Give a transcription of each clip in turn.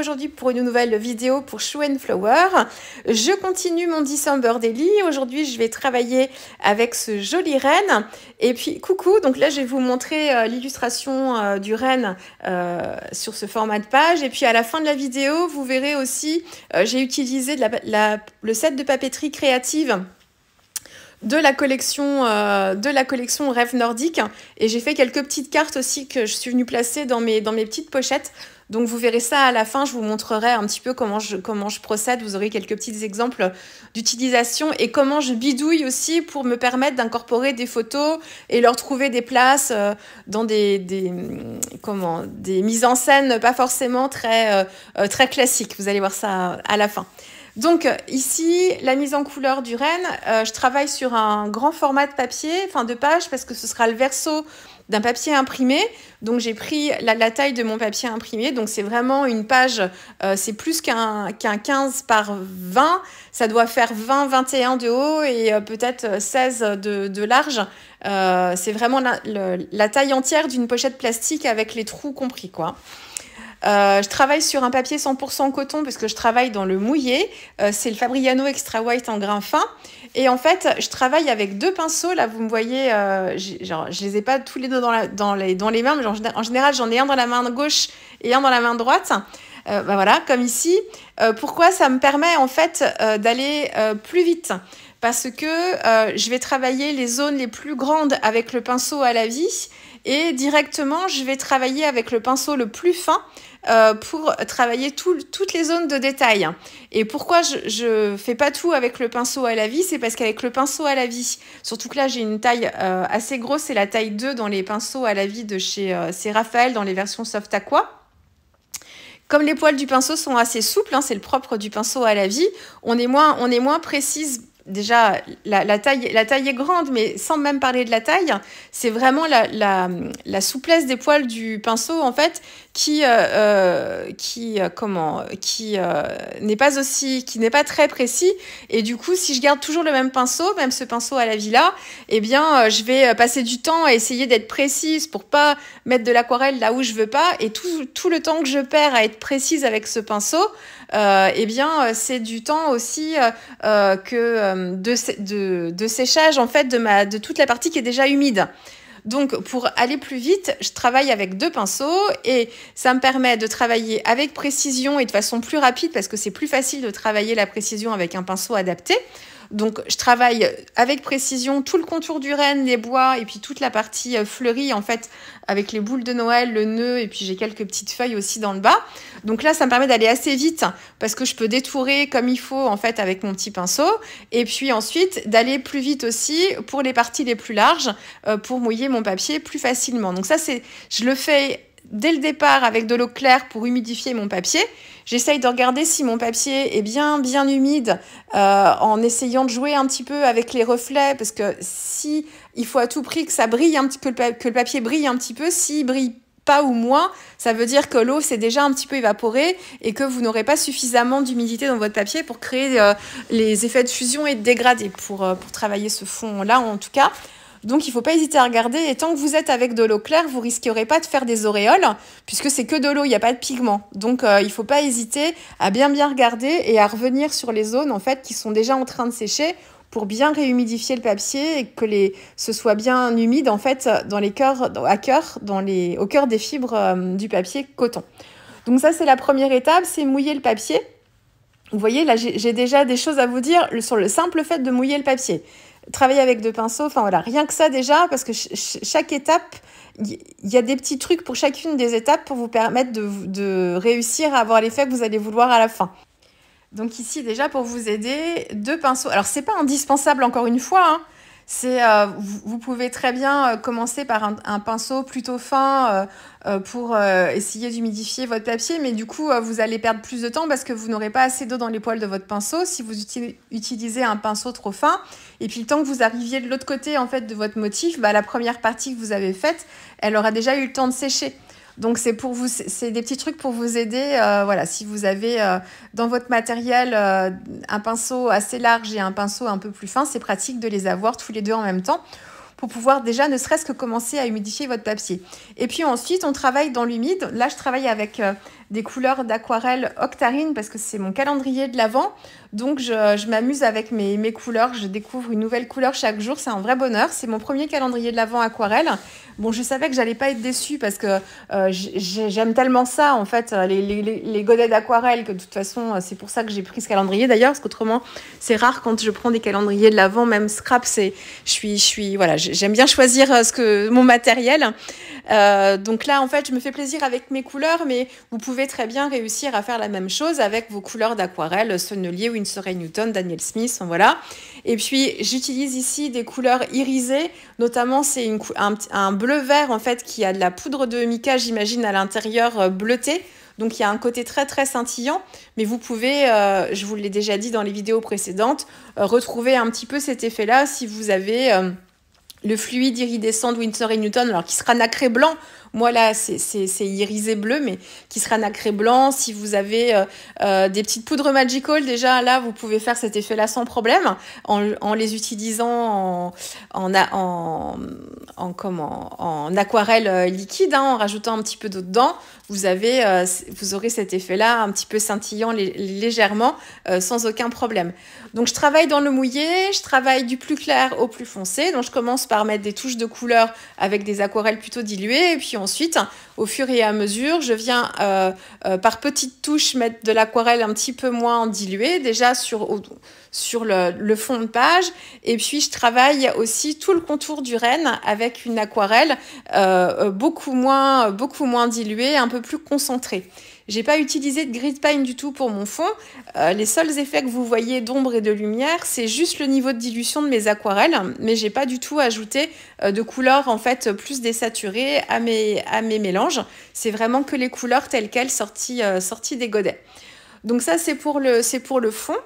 aujourd'hui pour une nouvelle vidéo pour Shoe Flower. Je continue mon December Daily. Aujourd'hui, je vais travailler avec ce joli renne. Et puis, coucou, donc là, je vais vous montrer euh, l'illustration euh, du renne euh, sur ce format de page. Et puis, à la fin de la vidéo, vous verrez aussi, j'ai utilisé de le set de papeterie créative de la collection de la collection Rêve Nordique et j'ai fait quelques petites cartes aussi que je suis venue placer dans mes dans mes petites pochettes donc vous verrez ça à la fin, je vous montrerai un petit peu comment je, procède, vous aurez quelques petits exemples d'utilisation et comment je bidouille aussi pour me permettre d'incorporer des photos et leur trouver des places euh, dans des, mm, des mises en scène pas forcément très, euh, euh, très classiques. Vous allez voir ça à la fin. Donc ici, la mise en couleur du renne, je travaille sur un grand format de papier, enfin de page, parce que ce sera le verso d'un papier imprimé. Donc j'ai pris la, taille de mon papier imprimé. Donc c'est vraiment une page, euh, c'est plus qu'un 15 par 20. Ça doit faire 20, 21 de haut et euh, peut-être 16 euh, de, large. c'est vraiment la, la, taille entière d'une pochette plastique avec les trous compris. quoi. Euh, je travaille sur un papier 100% coton parce que je travaille dans le mouillé. Euh, c'est le Fabriano Extra White en grain fin. Et en fait, je travaille avec deux pinceaux. Là, vous me voyez, euh, genre, je les ai pas tous les deux dans, les, mains, mais en général, j'en ai un dans la main gauche et un dans la main droite. Euh, bah voilà, comme ici. pourquoi ça me permet en fait d'aller plus vite Parce que je vais travailler les zones les plus grandes avec le pinceau à la vie et directement, je vais travailler avec le pinceau le plus fin euh, pour travailler toutes les zones de détail. Et pourquoi je ne fais pas tout avec le pinceau à la vie C'est parce qu'avec le pinceau à la vie, surtout que là j'ai une taille euh, assez grosse, c'est la taille 2 dans les pinceaux à la vie de chez euh, Raphaël dans les versions Soft Aqua. Comme les poils du pinceau sont assez souples, hein, c'est le propre du pinceau à la vie, on est moins, on est moins précise déjà, la, taille, la taille est grande, mais sans même parler de la taille, c'est vraiment la, souplesse des poils du pinceau, en fait, qui, euh, euh, qui euh, comment, qui n'est pas aussi, qui n'est pas très précis. Et du coup, si je garde toujours le même pinceau, même ce pinceau à la villa, eh bien, je vais passer du temps à essayer d'être précise pour pas mettre de l'aquarelle là où je veux pas. Et tout le temps que je perds à être précise avec ce pinceau, euh, eh bien, euh, c'est du temps aussi euh, de, séchage en fait de toute la partie qui est déjà humide. Donc pour aller plus vite, je travaille avec deux pinceaux et ça me permet de travailler avec précision et de façon plus rapide parce que c'est plus facile de travailler la précision avec un pinceau adapté. Donc je travaille avec précision tout le contour du renne, les bois et puis toute la partie euh, fleurie en fait avec les boules de Noël, le nœud et puis j'ai quelques petites feuilles aussi dans le bas. Donc là ça me permet d'aller assez vite parce que je peux détourer comme il faut en fait avec mon petit pinceau et puis ensuite d'aller plus vite aussi pour les parties les plus larges euh, pour mouiller mon papier plus facilement. Donc ça c'est je le fais dès le départ avec de l'eau claire pour humidifier mon papier. J'essaye de regarder si mon papier est bien bien humide euh, en essayant de jouer un petit peu avec les reflets parce que si il faut à tout prix que ça brille un petit peu que le papier brille un petit peu, s'il brille pas ou moins, ça veut dire que l'eau s'est déjà un petit peu évaporée et que vous n'aurez pas suffisamment d'humidité dans votre papier pour créer euh, les effets de fusion et de dégradé pour, euh, pour travailler ce fond là en tout cas. Donc il ne faut pas hésiter à regarder. Et tant que vous êtes avec de l'eau claire, vous risquerez pas de faire des auréoles, puisque c'est que de l'eau, il n'y a pas de pigment. Donc euh, il ne faut pas hésiter à bien bien regarder et à revenir sur les zones en fait qui sont déjà en train de sécher pour bien réhumidifier le papier et que les, ce soit bien humide en fait dans les à dans les, au cœur des fibres euh, du papier coton. Donc ça c'est la première étape, c'est mouiller le papier. Vous voyez là j'ai déjà des choses à vous dire sur le simple fait de mouiller le papier travailler avec deux pinceaux, enfin voilà, rien que ça déjà, parce que chaque étape, il y a des petits trucs pour chacune des étapes pour vous permettre de, réussir à avoir l'effet que vous allez vouloir à la fin. Donc ici déjà pour vous aider, deux pinceaux. Alors c'est pas indispensable encore une fois, hein, c'est euh, vous, pouvez très bien euh, commencer par un, pinceau plutôt fin euh, pour essayer d'humidifier votre papier, mais du coup vous allez perdre plus de temps parce que vous n'aurez pas assez d'eau dans les poils de votre pinceau si vous utilisez un pinceau trop fin. Et puis le temps que vous arriviez de l'autre côté en fait de votre motif, bah, la première partie que vous avez faite, elle aura déjà eu le temps de sécher. Donc c'est pour vous, c'est des petits trucs pour vous aider. Euh, voilà, si vous avez euh, dans votre matériel euh, un pinceau assez large et un pinceau un peu plus fin, c'est pratique de les avoir tous les deux en même temps pour pouvoir déjà ne serait-ce que commencer à humidifier votre papier. Et puis ensuite, on travaille dans l'humide. Là, je travaille avec des couleurs d'aquarelle octarine parce que c'est mon calendrier de l'avant. Donc je, je m'amuse avec mes, mes, couleurs, je découvre une nouvelle couleur chaque jour, c'est un vrai bonheur. C'est mon premier calendrier de l'Avent aquarelle. Bon, je savais que j'allais pas être déçue parce que euh, j'aime tellement ça, en fait, euh, les, les, godets d'aquarelle, que de toute façon, euh, c'est pour ça que j'ai pris ce calendrier d'ailleurs, parce qu'autrement, c'est rare quand je prends des calendriers de l'Avent, même scrap, c'est, je suis, je suis, voilà, j'aime bien choisir ce que, mon matériel. donc là, en fait, je me fais plaisir avec mes couleurs, mais vous pouvez très bien réussir à faire la même chose avec vos couleurs d'aquarelle, sonnelier ou une Newton, Daniel Smith, voilà. Et puis j'utilise ici des couleurs irisées, notamment c'est un, bleu-vert en fait qui a de la poudre de mica, j'imagine, à l'intérieur euh, bleuté. Donc il y a un côté très très scintillant, mais vous pouvez, euh, je vous l'ai déjà dit dans les vidéos précédentes, euh, retrouver un petit peu cet effet-là si vous avez le fluide iridescent de Winsor et Newton, alors qui sera nacré blanc moi, là, c'est irisé bleu, mais qui sera nacré blanc. Si vous avez euh, euh, des petites poudres magical, déjà, là, vous pouvez faire cet effet-là sans problème en, les utilisant en, aquarelle euh, liquide, hein, en rajoutant un petit peu d'eau dedans. Vous, avez, vous aurez cet effet-là un petit peu scintillant légèrement sans aucun problème. Donc, je travaille dans le mouillé, je travaille du plus clair au plus foncé. Donc, je commence par mettre des touches de couleur avec des aquarelles plutôt diluées et puis ensuite, au fur et à mesure, je viens euh, euh, par petites touches mettre de l'aquarelle un petit peu moins diluée, déjà sur, le, fond de page. Et puis, je travaille aussi tout le contour du renne avec une aquarelle euh, beaucoup, beaucoup moins diluée, un peu plus concentrée. J'ai pas utilisé de grid pine du tout pour mon fond. Euh, les seuls effets que vous voyez d'ombre et de lumière, c'est juste le niveau de dilution de mes aquarelles, mais j'ai pas du tout ajouté euh, de couleurs en fait plus désaturées à mes, à mes mélanges. C'est vraiment que les couleurs telles quelles sorties, euh, sorties des godets. Donc ça c'est pour le c'est pour le fond.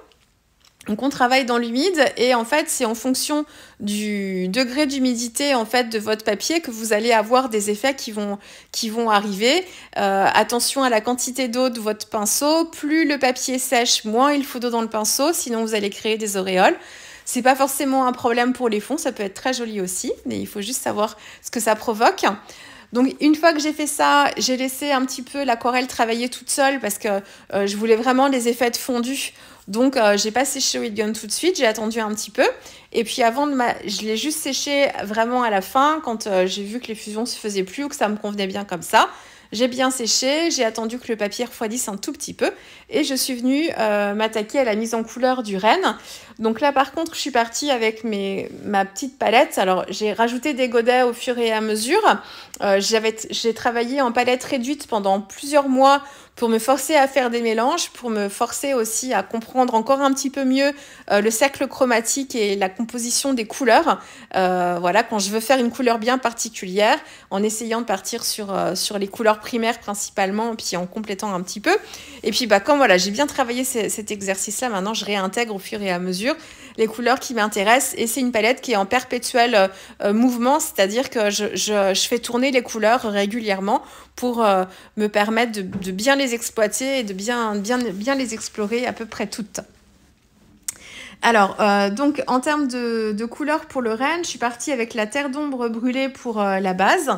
Donc on travaille dans l'humide et en fait c'est en fonction du degré d'humidité en fait de votre papier que vous allez avoir des effets qui vont qui vont arriver. Euh, attention à la quantité d'eau de votre pinceau. Plus le papier sèche, moins il faut d'eau dans le pinceau, sinon vous allez créer des auréoles. C'est pas forcément un problème pour les fonds, ça peut être très joli aussi, mais il faut juste savoir ce que ça provoque. Donc une fois que j'ai fait ça, j'ai laissé un petit peu l'aquarelle travailler toute seule parce que euh, je voulais vraiment des effets de fondu donc euh, j'ai pas séché Wheat tout de suite, j'ai attendu un petit peu. Et puis avant de ma... je l'ai juste séché vraiment à la fin quand euh, j'ai vu que les fusions se faisaient plus ou que ça me convenait bien comme ça. J'ai bien séché, j'ai attendu que le papier refroidisse un tout petit peu et je suis venue euh, m'attaquer à la mise en couleur du renne. Donc là par contre je suis partie avec ma petite palette. Alors j'ai rajouté des godets au fur et à mesure. j'ai travaillé en palette réduite pendant plusieurs mois pour me forcer à faire des mélanges, pour me forcer aussi à comprendre encore un petit peu mieux euh, le cercle chromatique et la composition des couleurs. Euh, voilà, quand je veux faire une couleur bien particulière, en essayant de partir sur, euh, sur les couleurs primaires principalement, puis en complétant un petit peu. Et puis, bah, comme voilà, j'ai bien travaillé cet exercice-là, maintenant je réintègre au fur et à mesure les couleurs qui m'intéressent. Et c'est une palette qui est en perpétuel mouvement, c'est-à-dire que je, je fais tourner les couleurs régulièrement pour euh, me permettre de, bien les exploiter et de bien, les explorer à peu près toutes. Alors, euh, donc en termes de, de couleur pour le Rennes, je suis partie avec la terre d'ombre brûlée pour euh, la base.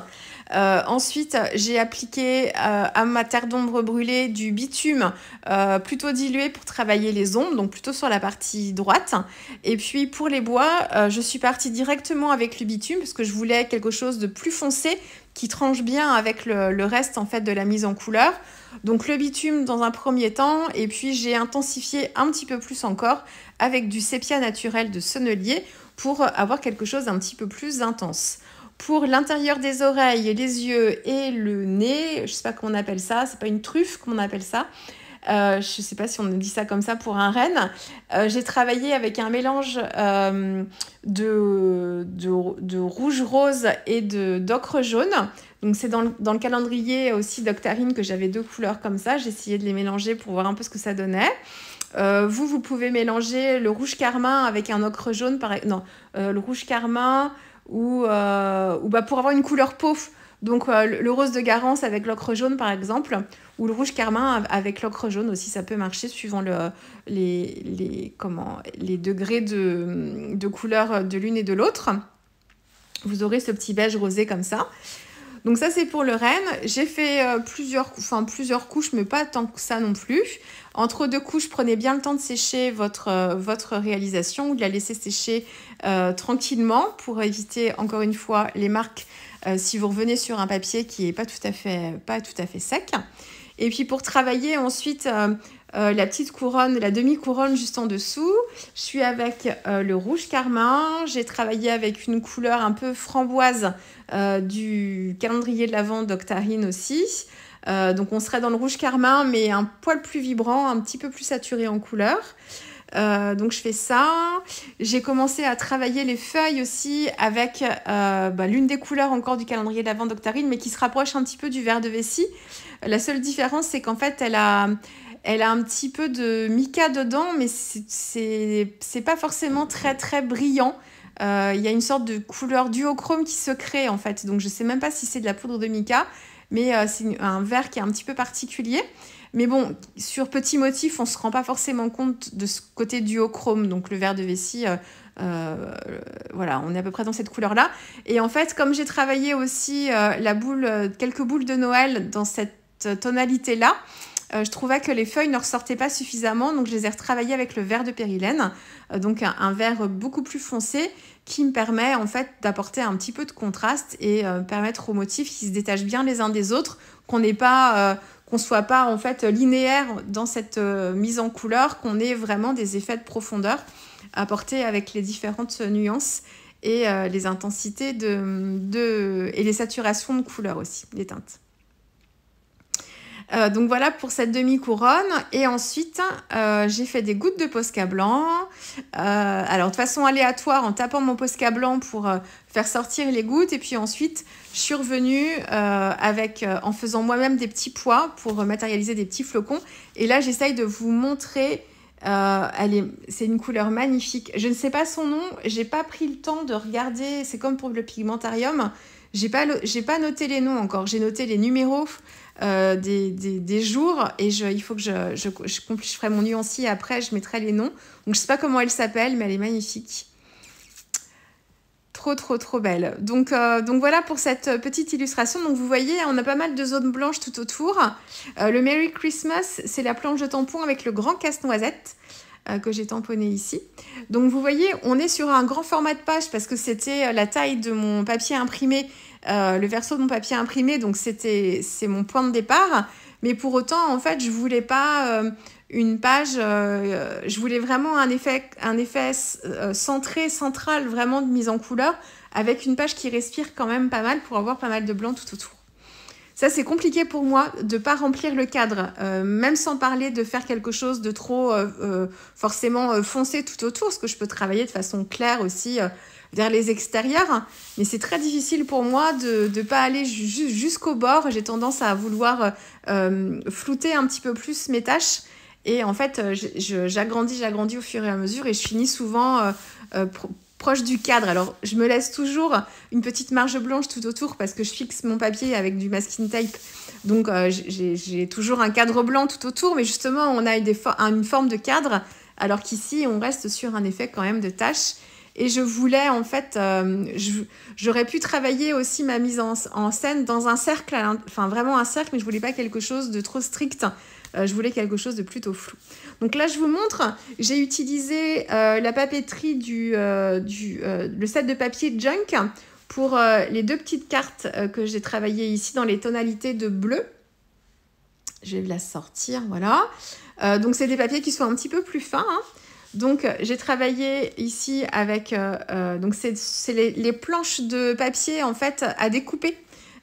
Euh, ensuite, j'ai appliqué euh, à ma terre d'ombre brûlée du bitume euh, plutôt dilué pour travailler les ombres, donc plutôt sur la partie droite. Et puis pour les bois, je suis partie directement avec le bitume parce que je voulais quelque chose de plus foncé qui tranche bien avec le, reste en fait de la mise en couleur. Donc le bitume dans un premier temps, et puis j'ai intensifié un petit peu plus encore avec du sépia naturel de sonnelier pour avoir quelque chose d'un petit peu plus intense pour l'intérieur des oreilles, les yeux et le nez, je sais pas comment on appelle ça, c'est pas une truffe qu'on appelle ça. Euh, je ne sais pas si on dit ça comme ça pour un renne. Euh, j'ai travaillé avec un mélange euh, de, de, rouge rose et de d'ocre jaune. Donc c'est dans le, calendrier aussi d'Octarine que j'avais deux couleurs comme ça. J'ai essayé de les mélanger pour voir un peu ce que ça donnait. vous, vous pouvez mélanger le rouge carmin avec un ocre jaune, par... non, le rouge carmin, ou, euh, ou bah, pour avoir une couleur pauvre Donc euh, le rose de Garance avec l'ocre jaune par exemple, ou le rouge carmin avec l'ocre jaune aussi, ça peut marcher suivant le, les, comment, les degrés de, de couleur de l'une et de l'autre. Vous aurez ce petit beige rosé comme ça. Donc ça c'est pour le renne. J'ai fait euh, plusieurs, enfin, plusieurs couches, mais pas tant que ça non plus. Entre deux couches, prenez bien le temps de sécher votre, euh, votre réalisation ou de la laisser sécher euh, tranquillement pour éviter encore une fois les marques si vous revenez sur un papier qui n'est pas, tout à fait, pas tout à fait sec. Et puis pour travailler ensuite euh, la petite couronne, la demi-couronne juste en dessous. Je suis avec euh, le rouge carmin. J'ai travaillé avec une couleur un peu framboise euh, du calendrier de l'Avent d'Octarine aussi. donc on serait dans le rouge carmin, mais un poil plus vibrant, un petit peu plus saturé en couleur. donc je fais ça. J'ai commencé à travailler les feuilles aussi avec bah, l'une des couleurs encore du calendrier de l'Avent d'Octarine, mais qui se rapproche un petit peu du vert de vessie. La seule différence, c'est qu'en fait, elle a, elle a un petit peu de mica dedans, mais c'est pas forcément très très brillant. Euh, il y a une sorte de couleur duochrome qui se crée en fait. Donc je sais même pas si c'est de la poudre de mica, mais euh, c'est un vert qui est un petit peu particulier. Mais bon, sur petit motif, on ne se rend pas forcément compte de ce côté duochrome, donc le vert de vessie. Euh, voilà, on est à peu près dans cette couleur-là. Et en fait, comme j'ai travaillé aussi la boule, quelques boules de Noël dans cette tonalité-là, euh, je trouvais que les feuilles ne ressortaient pas suffisamment, donc je les ai retravaillées avec le vert de périlène, euh, donc un, vert beaucoup plus foncé qui me permet en fait d'apporter un petit peu de contraste et euh, permettre aux motifs qui se détachent bien les uns des autres, qu'on n'est pas qu'on soit pas en fait linéaire dans cette mise en couleur, qu'on ait vraiment des effets de profondeur apportés avec les différentes nuances et les intensités de, et les saturations de couleurs aussi, les teintes. Euh, donc voilà pour cette demi-couronne. Et ensuite, euh, j'ai fait des gouttes de Posca blanc. Euh, alors de façon aléatoire, en tapant mon Posca blanc pour faire sortir les gouttes. Et puis ensuite, je suis revenue avec, en faisant moi-même des petits pois pour matérialiser des petits flocons. Et là, j'essaye de vous montrer c'est une couleur magnifique. Je ne sais pas son nom, j'ai pas pris le temps de regarder. C'est comme pour le pigmentarium, j'ai pas, pas noté les noms encore. J'ai noté les numéros euh, des, jours et il faut que je, je, je, ferai mon nuancier après, je mettrai les noms. Donc je sais pas comment elle s'appelle, mais elle est magnifique. Trop, trop, trop belle. Donc, euh, donc voilà pour cette petite illustration. Donc vous voyez, on a pas mal de zones blanches tout autour. Euh, le Merry Christmas, c'est la planche de tampon avec le grand casse-noisette que j'ai tamponné ici. Donc vous voyez, on est sur un grand format de page parce que c'était la taille de mon papier imprimé euh, le verso de mon papier imprimé, donc c'était c'est mon point de départ. Mais pour autant, en fait, je voulais pas euh, une page, euh, je voulais vraiment un effet, un effet centré, central, vraiment de mise en couleur, avec une page qui respire quand même pas mal pour avoir pas mal de blanc tout autour. Ça, c'est compliqué pour moi de ne pas remplir le cadre, même sans parler de faire quelque chose de trop forcément foncé tout autour, ce que je peux travailler de façon claire aussi vers les extérieurs. Mais c'est très difficile pour moi de ne pas aller jusqu'au bord. J'ai tendance à vouloir euh, flouter un petit peu plus mes tâches. Et en fait, euh, j'agrandis, j'agrandis au fur et à mesure et je finis souvent euh, proche du cadre. Alors, je me laisse toujours une petite marge blanche tout autour parce que je fixe mon papier avec du masking tape. Donc, j'ai toujours un cadre blanc tout autour, mais justement, on a une, forme de cadre, alors qu'ici, on reste sur un effet quand même de tache. Et je voulais, en fait, euh, j'aurais pu travailler aussi ma mise en, scène dans un cercle, enfin vraiment un cercle, mais je voulais pas quelque chose de trop strict. Euh, je voulais quelque chose de plutôt flou. Donc là, je vous montre, j'ai utilisé euh, la papeterie du, du le set de papier junk pour les deux petites cartes que j'ai travaillées ici dans les tonalités de bleu. Je vais la sortir, voilà. donc c'est des papiers qui sont un petit peu plus fins. Hein. Donc euh, j'ai travaillé ici avec euh, euh, donc c'est les, planches de papier en fait à découper.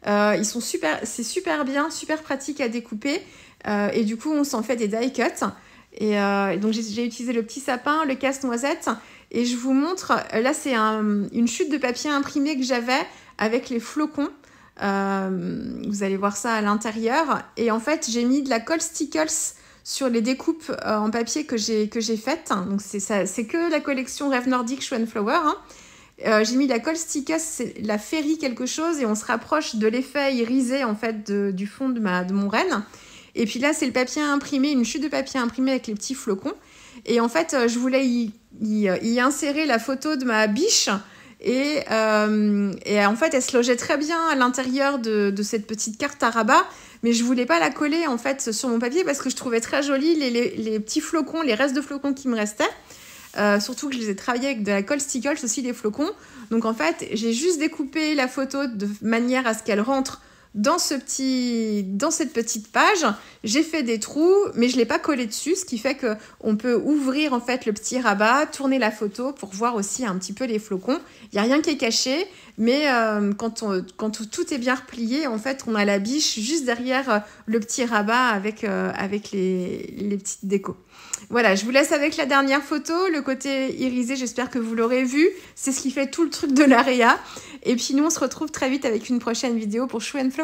ils sont super, c'est super bien, super pratique à découper. et du coup on s'en fait des die cuts. Et, donc j'ai utilisé le petit sapin, le casse-noisette. Et je vous montre, là c'est une chute de papier imprimé que j'avais avec les flocons. vous allez voir ça à l'intérieur. Et en fait j'ai mis de la colle stickles sur les découpes euh, en papier que j'ai que j'ai faites. Donc c'est ça, c'est que la collection Rêve Nordique Schwenflower. Hein. Euh, j'ai mis la colstica, c'est la féerie quelque chose, et on se rapproche de l'effet irisé en fait du fond de, ma, de mon renne. Et puis là, c'est le papier imprimé, une chute de papier imprimé avec les petits flocons. Et en fait, euh, je voulais y, y, insérer la photo de ma biche. Et, et, en fait, elle se logeait très bien à l'intérieur de, de, cette petite carte à rabat mais je voulais pas la coller en fait sur mon papier parce que je trouvais très joli les, petits flocons, les restes de flocons qui me restaient. Euh, surtout que je les ai travaillés avec de la colle stickle, aussi des flocons. Donc en fait, j'ai juste découpé la photo de manière à ce qu'elle rentre dans, ce petit, dans cette petite page, j'ai fait des trous, mais je ne l'ai pas collé dessus, ce qui fait qu'on peut ouvrir en fait le petit rabat, tourner la photo pour voir aussi un petit peu les flocons. Il n'y a rien qui est caché, mais euh, quand, quand tout est bien replié, en fait, on a la biche juste derrière euh, le petit rabat avec, euh, avec les, les petites décos. Voilà, je vous laisse avec la dernière photo, le côté irisé, j'espère que vous l'aurez vu. C'est ce qui fait tout le truc de l'AREA. Et puis nous, on se retrouve très vite avec une prochaine vidéo pour Chou and Flow.